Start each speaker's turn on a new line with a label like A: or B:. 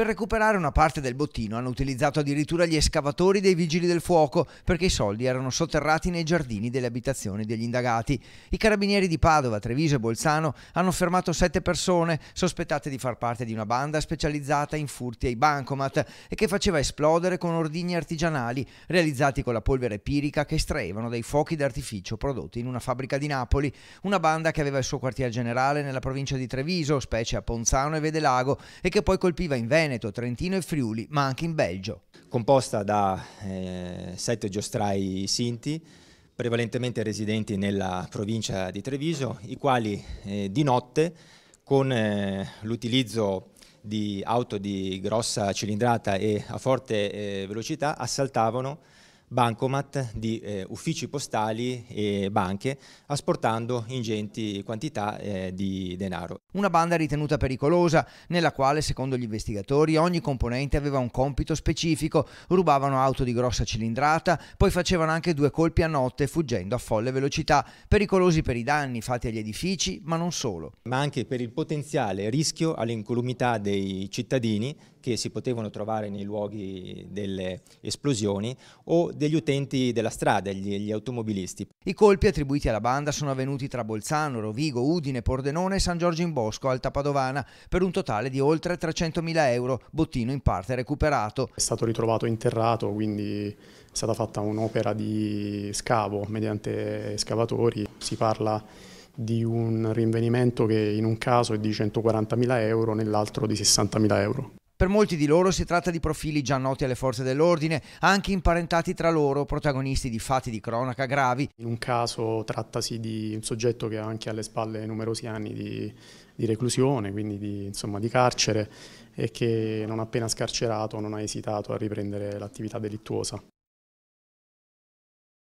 A: Per recuperare una parte del bottino hanno utilizzato addirittura gli escavatori dei vigili del fuoco perché i soldi erano sotterrati nei giardini delle abitazioni degli indagati. I carabinieri di Padova, Treviso e Bolzano hanno fermato sette persone sospettate di far parte di una banda specializzata in furti ai bancomat e che faceva esplodere con ordigni artigianali realizzati con la polvere pirica che estraevano dai fuochi d'artificio prodotti in una fabbrica di Napoli, una banda che aveva il suo quartier generale nella provincia di Treviso, specie a Ponzano e Vedelago, e che poi colpiva in Veneto Veneto, Trentino e Friuli, ma anche in Belgio. Composta da
B: eh, sette giostrai sinti, prevalentemente residenti nella provincia di Treviso, i quali eh, di notte, con eh, l'utilizzo di auto di grossa cilindrata e a forte eh, velocità, assaltavano bancomat di eh, uffici postali e banche, asportando ingenti quantità eh, di denaro.
A: Una banda ritenuta pericolosa, nella quale, secondo gli investigatori, ogni componente aveva un compito specifico, rubavano auto di grossa cilindrata, poi facevano anche due colpi a notte fuggendo a folle velocità, pericolosi per i danni fatti agli edifici, ma non solo. Ma anche per il potenziale rischio all'incolumità
B: dei cittadini che si potevano trovare nei luoghi delle esplosioni
A: o degli utenti della strada, gli, gli automobilisti. I colpi attribuiti alla banda sono avvenuti tra Bolzano, Rovigo, Udine, Pordenone e San Giorgio in Bosco, Alta Padovana, per un totale di oltre
C: 300.000 euro, bottino in parte recuperato. È stato ritrovato interrato, quindi è stata fatta un'opera di scavo mediante scavatori. Si parla di un rinvenimento che in un caso è di 140.000 euro, nell'altro di 60.000 euro.
A: Per molti di loro si tratta di profili già noti alle forze dell'ordine, anche imparentati
C: tra loro, protagonisti di fatti di cronaca gravi. In un caso trattasi di un soggetto che ha anche alle spalle numerosi anni di, di reclusione, quindi di, insomma, di carcere, e che non appena scarcerato non ha esitato a riprendere l'attività delittuosa.